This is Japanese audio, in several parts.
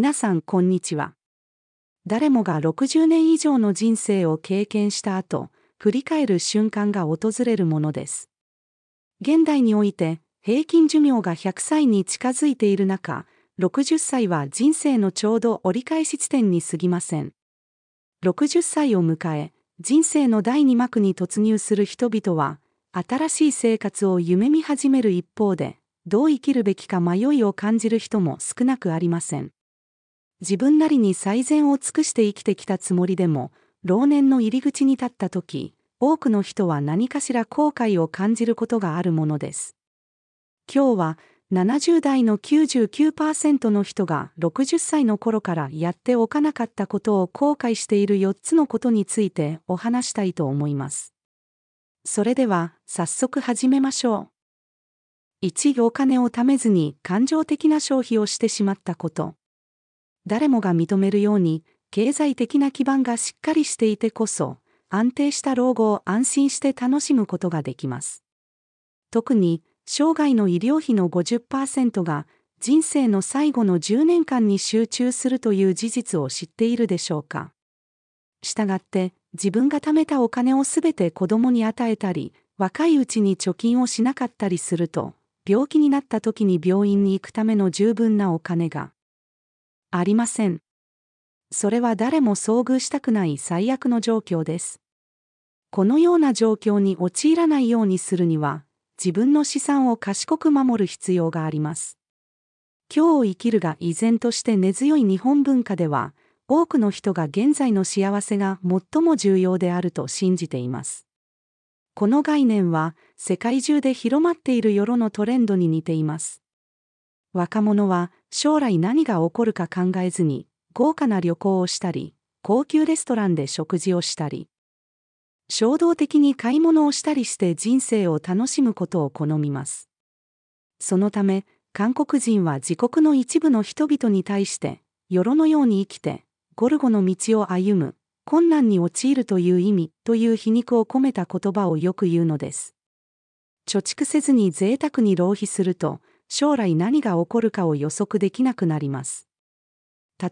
皆さんこんにちは。誰もが60年以上の人生を経験した後、振り返る瞬間が訪れるものです。現代において、平均寿命が100歳に近づいている中、60歳は人生のちょうど折り返し地点に過ぎません。60歳を迎え、人生の第2幕に突入する人々は、新しい生活を夢見始める一方で、どう生きるべきか迷いを感じる人も少なくありません。自分なりに最善を尽くして生きてきたつもりでも、老年の入り口に立った時、多くの人は何かしら後悔を感じることがあるものです。今日は、70代の99%の人が60歳の頃からやっておかなかったことを後悔している4つのことについてお話したいと思います。それでは早速始めましょう。1お金を貯めずに感情的な消費をしてしまったこと。誰もが認めるように、経済的な基盤がしっかりしていてこそ、安定した老後を安心して楽しむことができます。特に、生涯の医療費の50%が人生の最後の10年間に集中するという事実を知っているでしょうか。したがって自分が貯めたお金をすべて子供に与えたり若いうちに貯金をしなかったりすると病気になった時に病院に行くための十分なお金がありません。それは誰も遭遇したくない最悪の状況です。このような状況に陥らないようにするには、自分の資産を賢く守る必要があります。今日を生きるが依然として根強い日本文化では、多くの人が現在の幸せが最も重要であると信じています。この概念は世界中で広まっている世論のトレンドに似ています。若者は将来何が起こるか考えずに、豪華な旅行をしたり、高級レストランで食事をしたり、衝動的に買い物をしたりして人生を楽しむことを好みます。そのため、韓国人は自国の一部の人々に対して、世のように生きて、ゴルゴの道を歩む、困難に陥るという意味という皮肉を込めた言葉をよく言うのです。貯蓄せずに贅沢に浪費すると、将来何が起こるかを予測できなくなります。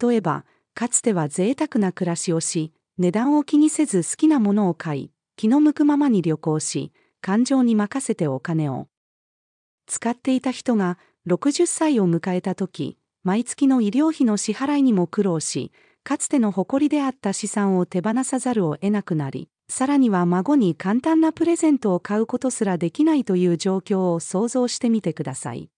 例えば、かつては贅沢な暮らしをし、値段を気にせず好きなものを買い、気の向くままに旅行し、感情に任せてお金を。使っていた人が60歳を迎えた時、毎月の医療費の支払いにも苦労し、かつての誇りであった資産を手放さざるを得なくなり、さらには孫に簡単なプレゼントを買うことすらできないという状況を想像してみてください。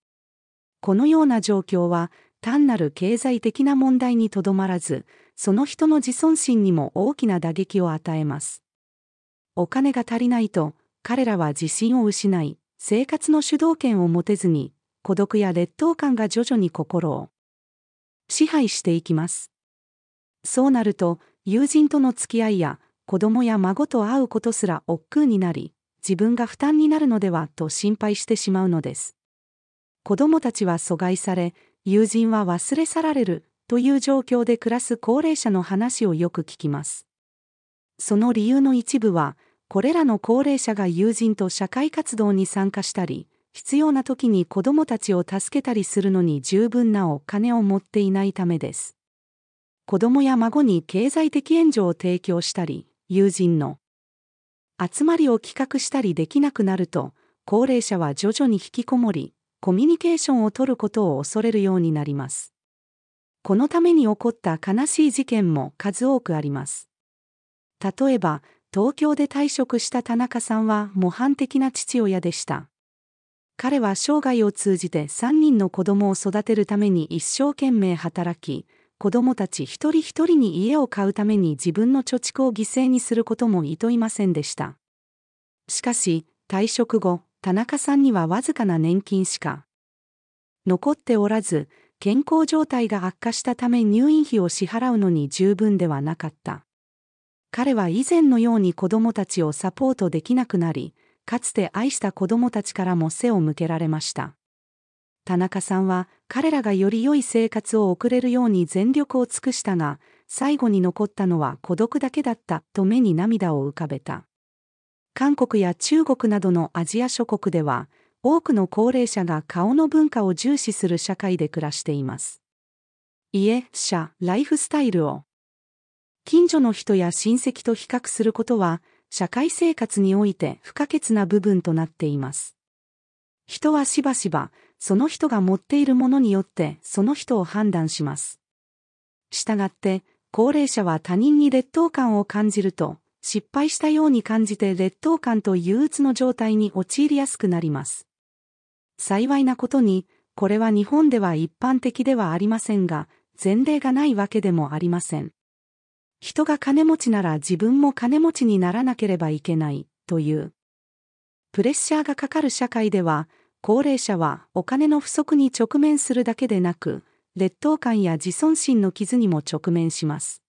このような状況は単なる経済的な問題にとどまらず、その人の自尊心にも大きな打撃を与えます。お金が足りないと、彼らは自信を失い、生活の主導権を持てずに、孤独や劣等感が徐々に心を支配していきます。そうなると、友人との付き合いや、子供や孫と会うことすら億劫になり、自分が負担になるのではと心配してしまうのです。子どもたちは阻害され、友人は忘れ去られるという状況で暮らす高齢者の話をよく聞きます。その理由の一部は、これらの高齢者が友人と社会活動に参加したり、必要な時に子どもたちを助けたりするのに十分なお金を持っていないためです。子どもや孫に経済的援助を提供したり、友人の集まりを企画したりできなくなると、高齢者は徐々に引きこもり、コミュニケーションをとることを恐れるようになります。このために起こった悲しい事件も数多くあります。例えば、東京で退職した田中さんは模範的な父親でした。彼は生涯を通じて3人の子供を育てるために一生懸命働き、子供たち一人一人に家を買うために自分の貯蓄を犠牲にすることもいといませんでした。しかし、退職後、田中さんにはわずかな年金しか残っておらず、健康状態が悪化したため入院費を支払うのに十分ではなかった。彼は以前のように子供たちをサポートできなくなり、かつて愛した子供たちからも背を向けられました。田中さんは彼らがより良い生活を送れるように全力を尽くしたが、最後に残ったのは孤独だけだったと目に涙を浮かべた。韓国や中国などのアジア諸国では、多くの高齢者が顔の文化を重視する社会で暮らしています。家、社、ライフスタイルを。近所の人や親戚と比較することは、社会生活において不可欠な部分となっています。人はしばしば、その人が持っているものによってその人を判断します。したがって、高齢者は他人に劣等感を感じると、失敗したように感じて劣等感と憂鬱の状態に陥りやすくなります。幸いなことに、これは日本では一般的ではありませんが、前例がないわけでもありません。人が金持ちなら自分も金持ちにならなければいけない、という。プレッシャーがかかる社会では、高齢者はお金の不足に直面するだけでなく、劣等感や自尊心の傷にも直面します。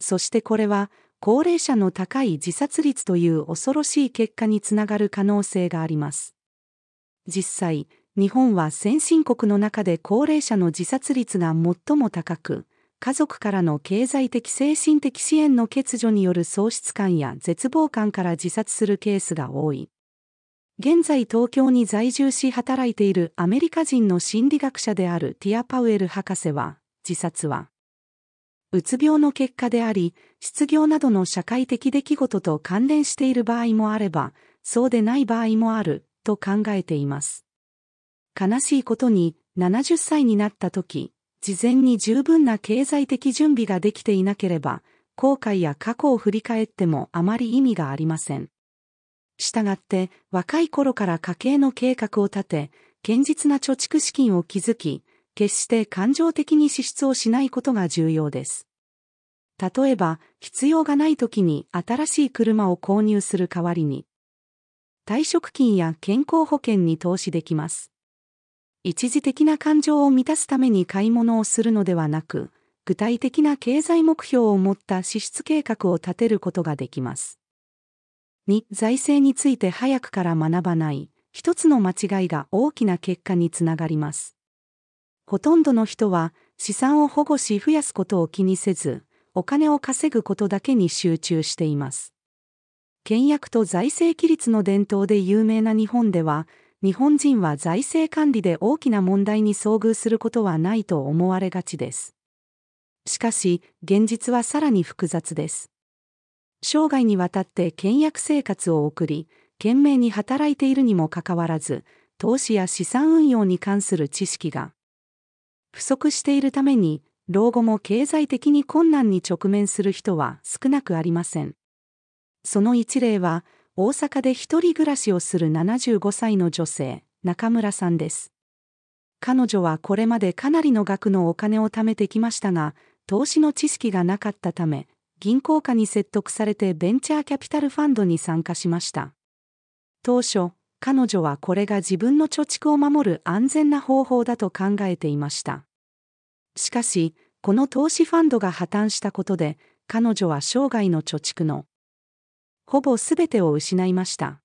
そしてこれは、高齢者の高い自殺率という恐ろしい結果につながる可能性があります。実際、日本は先進国の中で高齢者の自殺率が最も高く、家族からの経済的精神的支援の欠如による喪失感や絶望感から自殺するケースが多い。現在東京に在住し働いているアメリカ人の心理学者であるティア・パウエル博士は、自殺はうつ病の結果であり、失業などの社会的出来事と関連している場合もあれば、そうでない場合もある、と考えています。悲しいことに、70歳になった時、事前に十分な経済的準備ができていなければ、後悔や過去を振り返ってもあまり意味がありません。したがって、若い頃から家計の計画を立て、堅実な貯蓄資金を築き、決して感情的に支出をしないことが重要です。例えば、必要がない時に新しい車を購入する代わりに、退職金や健康保険に投資できます。一時的な感情を満たすために買い物をするのではなく、具体的な経済目標を持った支出計画を立てることができます。2. 財政について早くから学ばない、一つの間違いが大きな結果につながります。ほとんどの人は資産を保護し増やすことを気にせず、お金を稼ぐことだけに集中しています。倹約と財政規律の伝統で有名な日本では、日本人は財政管理で大きな問題に遭遇することはないと思われがちです。しかし、現実はさらに複雑です。生涯にわたって倹約生活を送り、懸命に働いているにもかかわらず、投資や資産運用に関する知識が不足しているために、老後も経済的に困難に直面する人は少なくありません。その一例は、大阪で一人暮らしをする75歳の女性、中村さんです。彼女はこれまでかなりの額のお金を貯めてきましたが、投資の知識がなかったため、銀行家に説得されてベンチャーキャピタルファンドに参加しました。当初、彼女はこれが自分の貯蓄を守る安全な方法だと考えていました。しかし、この投資ファンドが破綻したことで、彼女は生涯の貯蓄のほぼ全てを失いました。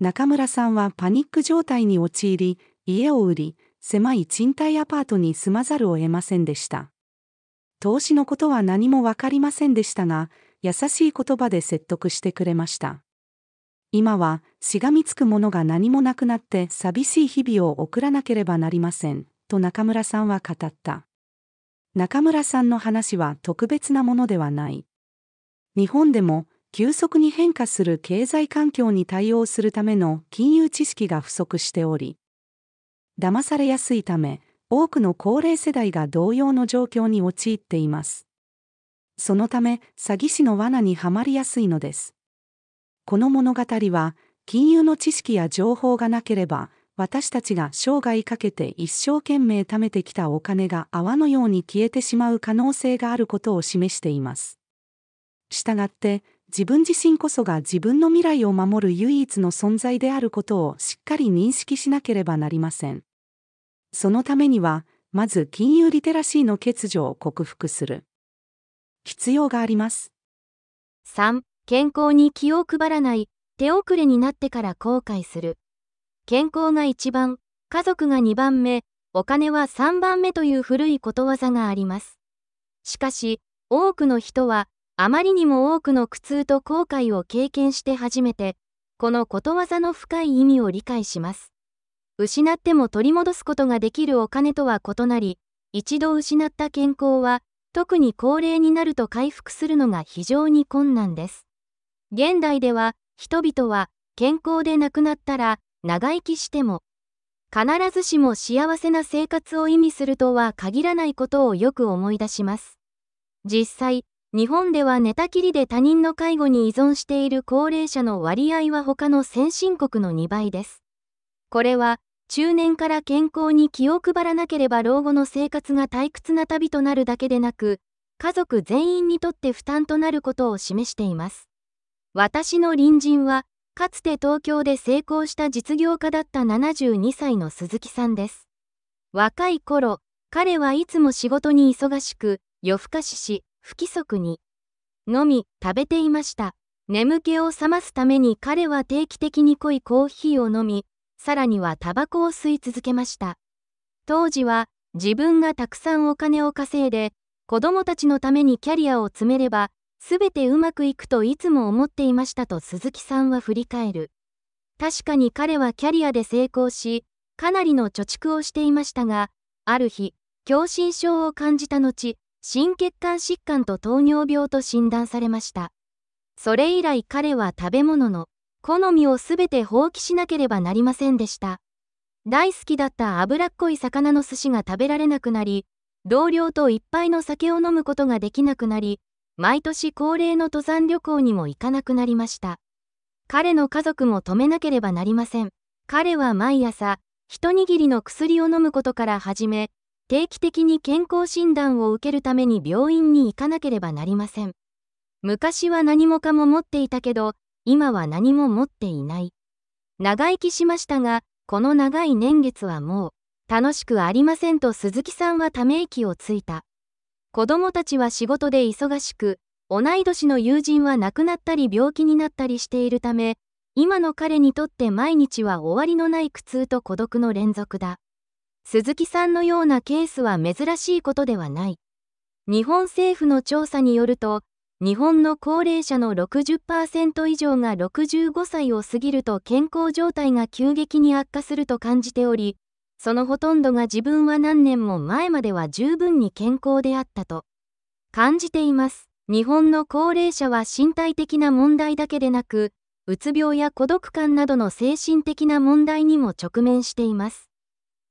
中村さんはパニック状態に陥り、家を売り、狭い賃貸アパートに住まざるを得ませんでした。投資のことは何も分かりませんでしたが、優しい言葉で説得してくれました。今は、しがみつくものが何もなくなって寂しい日々を送らなければなりません、と中村さんは語った。中村さんの話は特別なものではない。日本でも急速に変化する経済環境に対応するための金融知識が不足しており、騙されやすいため、多くの高齢世代が同様の状況に陥っています。そのため、詐欺師の罠にはまりやすいのです。この物語は、金融の知識や情報がなければ、私たちが生涯かけて一生懸命貯めてきたお金が泡のように消えてしまう可能性があることを示しています。したがって、自分自身こそが自分の未来を守る唯一の存在であることをしっかり認識しなければなりません。そのためには、まず金融リテラシーの欠如を克服する。必要があります。3. 健康に気を配らない、手遅れになってから後悔する。健康が1番、家族が2番目、お金は3番目という古いことわざがあります。しかし、多くの人は、あまりにも多くの苦痛と後悔を経験して初めて、このことわざの深い意味を理解します。失っても取り戻すことができるお金とは異なり、一度失った健康は、特に高齢になると回復するのが非常に困難です。現代では、人々は健康で亡くなったら、長生きしても、必ずしも幸せな生活を意味するとは限らないことをよく思い出します。実際、日本では寝たきりで他人の介護に依存している高齢者の割合は他の先進国の2倍です。これは、中年から健康に気を配らなければ老後の生活が退屈な旅となるだけでなく、家族全員にとって負担となることを示しています。私の隣人は、かつて東京で成功した実業家だった72歳の鈴木さんです。若い頃、彼はいつも仕事に忙しく、夜更かしし、不規則に、飲み、食べていました。眠気を覚ますために彼は定期的に濃いコーヒーを飲み、さらにはタバコを吸い続けました。当時は、自分がたくさんお金を稼いで、子供たちのためにキャリアを積めれば、すべてうまくいくといつも思っていましたと鈴木さんは振り返る。確かに彼はキャリアで成功し、かなりの貯蓄をしていましたが、ある日、狭心症を感じた後、心血管疾患と糖尿病と診断されました。それ以来彼は食べ物の好みをすべて放棄しなければなりませんでした。大好きだった脂っこい魚の寿司が食べられなくなり、同僚といっぱいの酒を飲むことができなくなり、毎年恒例の登山旅行にも行かなくなりました。彼の家族も止めなければなりません。彼は毎朝、一握りの薬を飲むことから始め、定期的に健康診断を受けるために病院に行かなければなりません。昔は何もかも持っていたけど、今は何も持っていない。長生きしましたが、この長い年月はもう、楽しくありませんと鈴木さんはため息をついた。子供たちは仕事で忙しく、同い年の友人は亡くなったり病気になったりしているため、今の彼にとって毎日は終わりのない苦痛と孤独の連続だ。鈴木さんのようなケースは珍しいことではない。日本政府の調査によると、日本の高齢者の60%以上が65歳を過ぎると健康状態が急激に悪化すると感じており、そのほとんどが自分は何年も前までは十分に健康であったと感じています。日本の高齢者は身体的な問題だけでなく、うつ病や孤独感などの精神的な問題にも直面しています。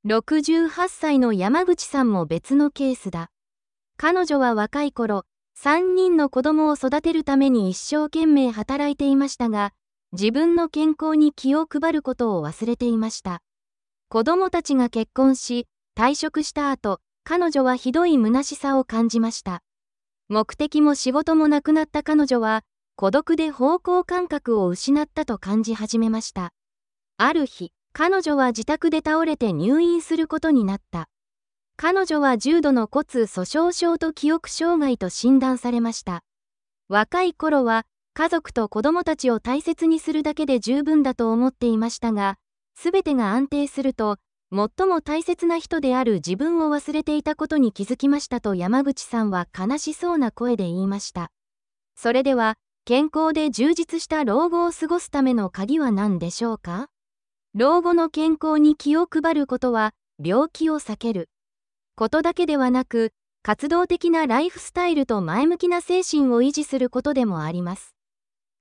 68歳の山口さんも別のケースだ。彼女は若い頃、3人の子供を育てるために一生懸命働いていましたが、自分の健康に気を配ることを忘れていました。子供たちが結婚し、退職した後、彼女はひどい虚しさを感じました。目的も仕事もなくなった彼女は、孤独で方向感覚を失ったと感じ始めました。ある日、彼女は自宅で倒れて入院することになった。彼女は重度の骨粗鬆症と記憶障害と診断されました。若い頃は家族と子供たちを大切にするだけで十分だと思っていましたが、すべてが安定すると、最も大切な人である自分を忘れていたことに気づきましたと山口さんは悲しそうな声で言いました。それでは、健康で充実した老後を過ごすための鍵は何でしょうか老後の健康に気を配ることは、病気を避けることだけではなく、活動的なライフスタイルと前向きな精神を維持することでもあります。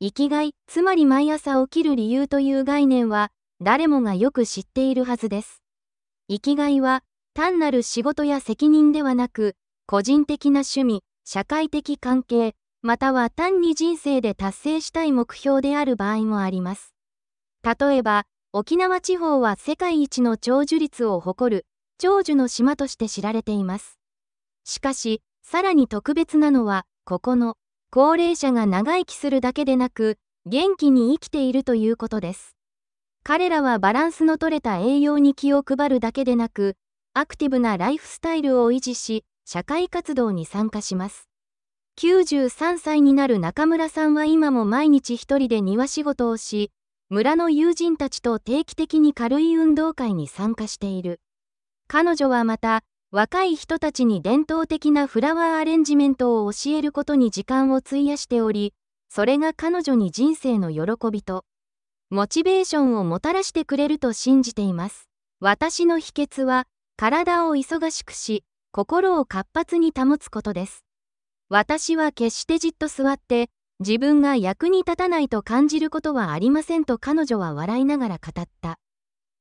生きがい、つまり毎朝起きる理由という概念は、誰もがよく知っているはずです。生きがいは単なる仕事や責任ではなく、個人的な趣味、社会的関係、または単に人生で達成したい目標である場合もあります。例えば、沖縄地方は世界一の長寿率を誇る長寿の島として知られています。しかし、さらに特別なのは、ここの高齢者が長生きするだけでなく、元気に生きているということです。彼らはバランスの取れた栄養に気を配るだけでなく、アクティブなライフスタイルを維持し、社会活動に参加します。93歳になる中村さんは今も毎日一人で庭仕事をし、村の友人たちと定期的に軽い運動会に参加している。彼女はまた、若い人たちに伝統的なフラワーアレンジメントを教えることに時間を費やしており、それが彼女に人生の喜びとモチベーションをもたらしてくれると信じています。私の秘訣は、体を忙しくし、心を活発に保つことです。私は決してじっと座って、自分が役に立たないと感じることはありませんと彼女は笑いながら語った。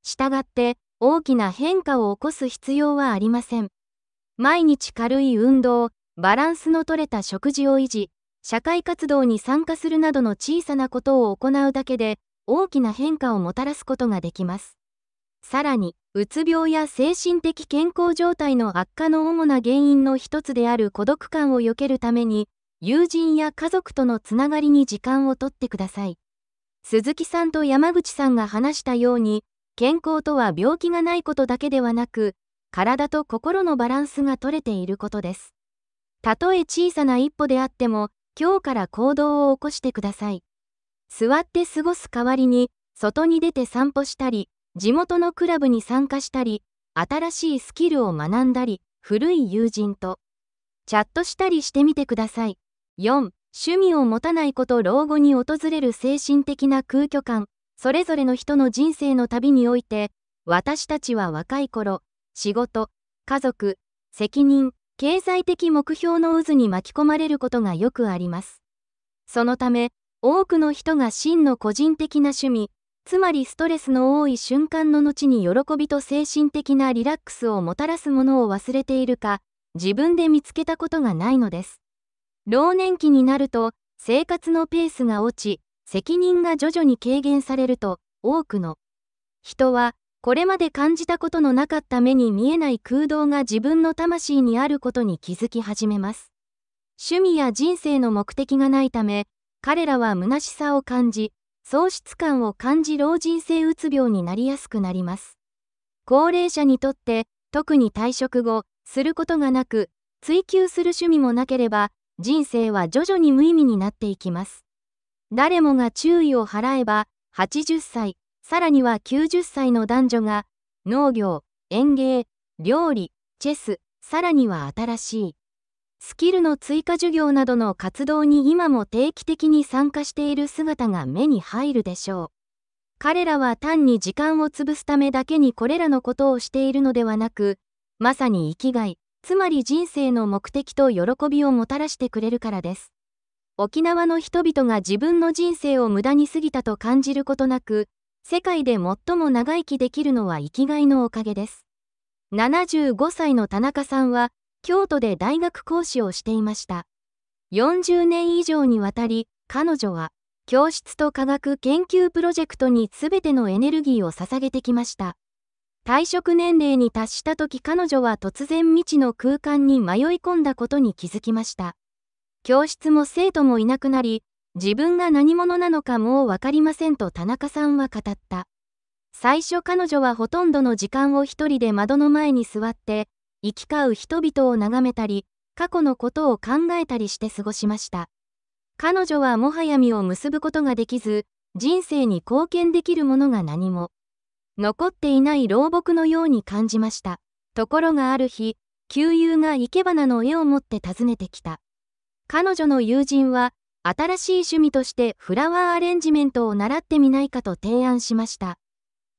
従って、大きな変化を起こす必要はありません。毎日軽い運動、バランスのとれた食事を維持、社会活動に参加するなどの小さなことを行うだけで、大きな変化をもたらすことができます。さらに、うつ病や精神的健康状態の悪化の主な原因の一つである孤独感を避けるために、友人や家族とのつながりに時間をとってください。鈴木さんと山口さんが話したように、健康とは病気がないことだけではなく、体と心のバランスが取れていることです。たとえ小さな一歩であっても、今日から行動を起こしてください。座って過ごす代わりに、外に出て散歩したり、地元のクラブに参加したり、新しいスキルを学んだり、古い友人とチャットしたりしてみてください。4、趣味を持たないこと老後に訪れる精神的な空虚感。それぞれの人の人生の旅において、私たちは若い頃、仕事、家族、責任、経済的目標の渦に巻き込まれることがよくあります。そのため、多くの人が真の個人的な趣味、つまりストレスの多い瞬間の後に喜びと精神的なリラックスをもたらすものを忘れているか、自分で見つけたことがないのです。老年期になると、生活のペースが落ち、責任が徐々に軽減されると、多くの人は、これまで感じたことのなかった目に見えない空洞が自分の魂にあることに気づき始めます。趣味や人生の目的がないため、彼らは虚しさを感じ、喪失感を感じ老人性うつ病になりやすくなります。高齢者にとって、特に退職後、することがなく、追求する趣味もなければ、人生は徐々に無意味になっていきます。誰もが注意を払えば、80歳、さらには90歳の男女が、農業、園芸、料理、チェス、さらには新しいスキルの追加授業などの活動に今も定期的に参加している姿が目に入るでしょう。彼らは単に時間を潰すためだけにこれらのことをしているのではなく、まさに生きがい、つまり人生の目的と喜びをもたらしてくれるからです。沖縄の人々が自分の人生を無駄に過ぎたと感じることなく、世界で最も長生きできるのは生きがいのおかげです。75歳の田中さんは、京都で大学講師をしていました。40年以上にわたり、彼女は、教室と科学研究プロジェクトに全てのエネルギーを捧げてきました。退職年齢に達した時彼女は突然未知の空間に迷い込んだことに気づきました。教室も生徒もいなくなり、自分が何者なのかもう分かりませんと田中さんは語った。最初彼女はほとんどの時間を一人で窓の前に座って、行き交う人々を眺めたり、過去のことを考えたりして過ごしました。彼女はもはや実を結ぶことができず、人生に貢献できるものが何も残っていない老木のように感じました。ところがある日、旧友が生け花の絵を持って訪ねてきた。彼女の友人は、新しい趣味としてフラワーアレンジメントを習ってみないかと提案しました。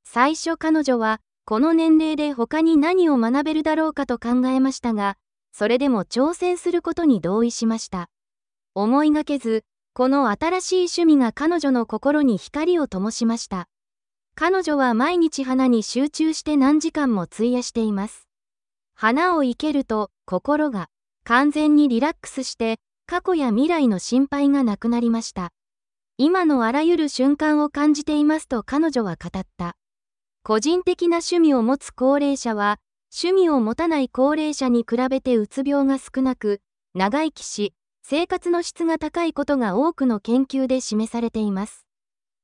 最初彼女は、この年齢で他に何を学べるだろうかと考えましたが、それでも挑戦することに同意しました。思いがけず、この新しい趣味が彼女の心に光を灯しました。彼女は毎日花に集中して何時間も費やしています。花を生けると心が完全にリラックスして過去や未来の心配がなくなりました。今のあらゆる瞬間を感じていますと彼女は語った。個人的な趣味を持つ高齢者は、趣味を持たない高齢者に比べてうつ病が少なく、長生きし、生活の質が高いことが多くの研究で示されています。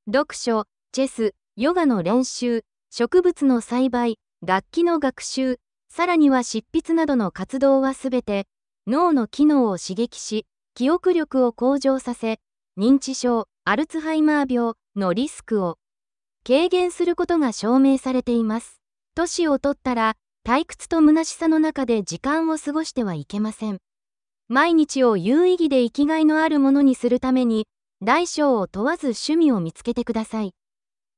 読書、チェス、ヨガの練習、植物の栽培、楽器の学習、さらには執筆などの活動はすべて、脳の機能を刺激し、記憶力を向上させ、認知症、アルツハイマー病のリスクを軽減することが証明されています。年を取ったら退屈と虚しさの中で時間を過ごしてはいけません。毎日を有意義で生きがいのあるものにするために、大小を問わず趣味を見つけてください。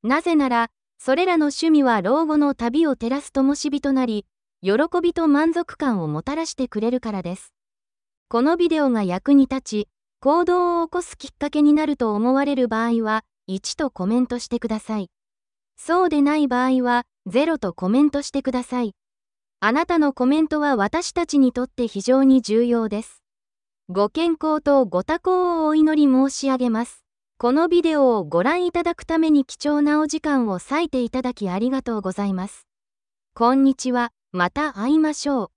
なぜなら、それらの趣味は老後の旅を照らす灯火となり、喜びと満足感をもたらしてくれるからです。このビデオが役に立ち、行動を起こすきっかけになると思われる場合は、1とコメントしてください。そうでない場合は0とコメントしてください。あなたのコメントは私たちにとって非常に重要です。ご健康とご多幸をお祈り申し上げます。このビデオをご覧いただくために貴重なお時間を割いていただきありがとうございます。こんにちは。また会いましょう。